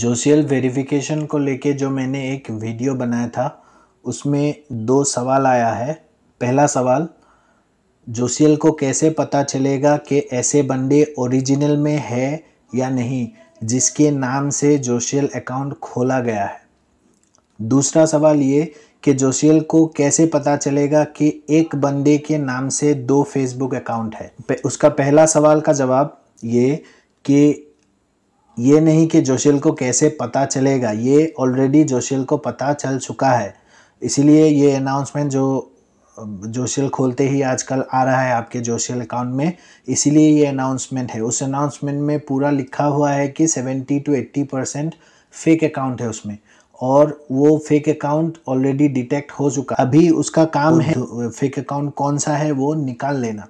जोशियल verification को लेके जो मैंने एक वीडियो बनाया था उसमें दो सवाल आया है पहला सवाल जोशियल को कैसे पता चलेगा कि ऐसे बंदे ओरिजिनल में है या नहीं जिसके नाम से जोशियल अकाउंट खोला गया है दूसरा सवाल ये कि जोशियल को कैसे पता चलेगा कि एक बंदे के नाम से दो फेसबुक अकाउंट है उसका पहला सवाल का जवाब ये कि ये नहीं कि जोशिल को कैसे पता चलेगा ये ऑलरेडी जोशिल को पता चल चुका है इसीलिए ये अनाउंसमेंट जो जोशियल खोलते ही आजकल आ रहा है आपके जोशियल अकाउंट में इसीलिए ये अनाउंसमेंट है उस अनाउंसमेंट में पूरा लिखा हुआ है कि 70 टू 80 परसेंट फेक अकाउंट है उसमें और वो फेक अकाउंट ऑलरेडी डिटेक्ट हो चुका अभी उसका काम तो है फेक अकाउंट कौन सा है वो निकाल लेना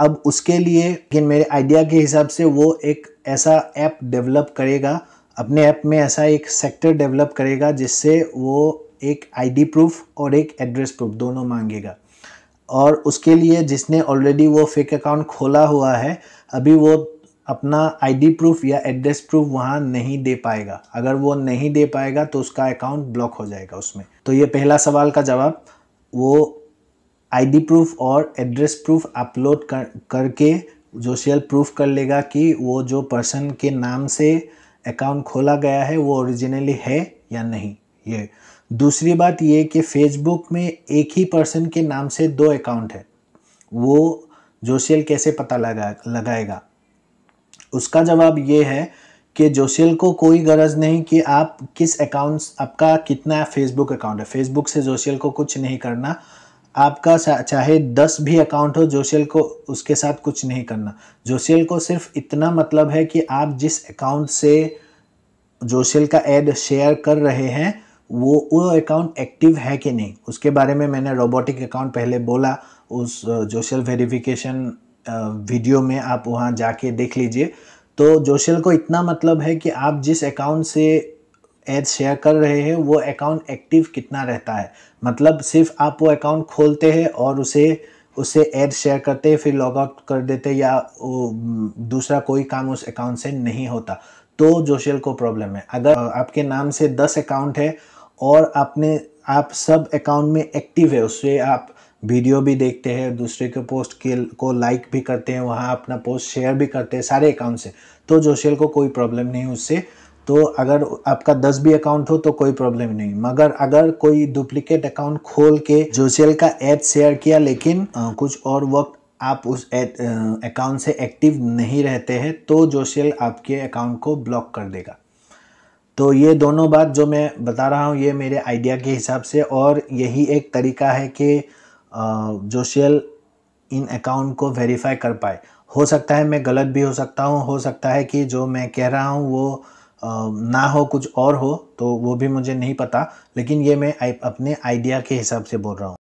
अब उसके लिए लेकिन मेरे आइडिया के हिसाब से वो एक ऐसा ऐप डेवलप करेगा अपने ऐप में ऐसा एक सेक्टर डेवलप करेगा जिससे वो एक आईडी प्रूफ और एक एड्रेस प्रूफ दोनों मांगेगा और उसके लिए जिसने ऑलरेडी वो फेक अकाउंट खोला हुआ है अभी वो अपना आईडी प्रूफ या एड्रेस प्रूफ वहाँ नहीं दे पाएगा अगर वो नहीं दे पाएगा तो उसका अकाउंट ब्लॉक हो जाएगा उसमें तो ये पहला सवाल का जवाब वो आईडी प्रूफ और एड्रेस प्रूफ अपलोड कर करके जो सेल प्रूफ कर लेगा कि वो जो पर्सन के नाम से अकाउंट खोला गया है वो ओरिजिनली है या नहीं ये दूसरी बात ये कि फेसबुक में एक ही पर्सन के नाम से दो अकाउंट है वो जोशियल कैसे पता लगा लगाएगा उसका जवाब ये है कि जोशियल को कोई गरज नहीं कि आप किस अकाउंट आपका कितना फेसबुक अकाउंट है फेसबुक से जोशियल को कुछ नहीं करना आपका चाहे दस भी अकाउंट हो जोशियल को उसके साथ कुछ नहीं करना जोशियल को सिर्फ इतना मतलब है कि आप जिस अकाउंट से जोशियल का एड शेयर कर रहे हैं वो वो अकाउंट एक्टिव है कि नहीं उसके बारे में मैंने रोबोटिक अकाउंट पहले बोला उस जोशियल वेरिफिकेशन वीडियो में आप वहाँ जाके देख लीजिए तो जोशियल को इतना मतलब है कि आप जिस अकाउंट से एड्स शेयर कर रहे हैं वो अकाउंट एक्टिव कितना रहता है मतलब सिर्फ आप वो अकाउंट खोलते हैं और उसे उससे एड शेयर करते हैं फिर लॉग आउट कर देते या दूसरा कोई काम उस अकाउंट से नहीं होता तो जोशियल को प्रॉब्लम है अगर आपके नाम से दस अकाउंट है और आपने आप सब अकाउंट में एक्टिव है उससे आप वीडियो भी देखते हैं दूसरे के पोस्ट के को लाइक भी करते हैं वहाँ अपना पोस्ट शेयर भी करते हैं सारे अकाउंट से तो जोशियल को कोई प्रॉब्लम नहीं उससे तो अगर आपका दस भी अकाउंट हो तो कोई प्रॉब्लम नहीं मगर अगर कोई डुप्लीकेट अकाउंट खोल के जोशियल का ऐड शेयर किया लेकिन आ, कुछ और वक्त आप उस अकाउंट से एक्टिव नहीं रहते हैं तो जोशियल आपके अकाउंट को ब्लॉक कर देगा तो ये दोनों बात जो मैं बता रहा हूँ ये मेरे आइडिया के हिसाब से और यही एक तरीका है कि जोशियल इन अकाउंट को वेरीफाई कर पाए हो सकता है मैं गलत भी हो सकता हूँ हो सकता है कि जो मैं कह रहा हूँ वो ना हो कुछ और हो तो वो भी मुझे नहीं पता लेकिन ये मैं अपने आइडिया के हिसाब से बोल रहा हूँ